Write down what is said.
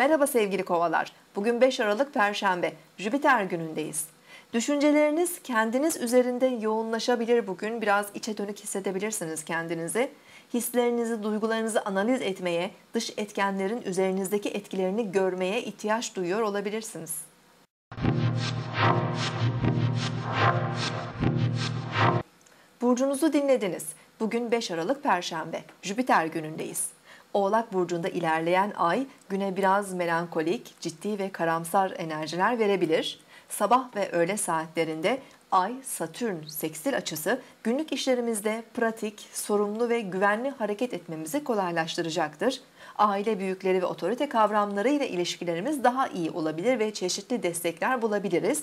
Merhaba sevgili kovalar. Bugün 5 Aralık Perşembe, Jüpiter günündeyiz. Düşünceleriniz kendiniz üzerinde yoğunlaşabilir bugün. Biraz içe dönük hissedebilirsiniz kendinizi. Hislerinizi, duygularınızı analiz etmeye, dış etkenlerin üzerinizdeki etkilerini görmeye ihtiyaç duyuyor olabilirsiniz. Burcunuzu dinlediniz. Bugün 5 Aralık Perşembe, Jüpiter günündeyiz. Oğlak burcunda ilerleyen ay güne biraz melankolik, ciddi ve karamsar enerjiler verebilir. Sabah ve öğle saatlerinde Ay, Satürn, seksil açısı günlük işlerimizde pratik, sorumlu ve güvenli hareket etmemizi kolaylaştıracaktır. Aile büyükleri ve otorite kavramları ile ilişkilerimiz daha iyi olabilir ve çeşitli destekler bulabiliriz.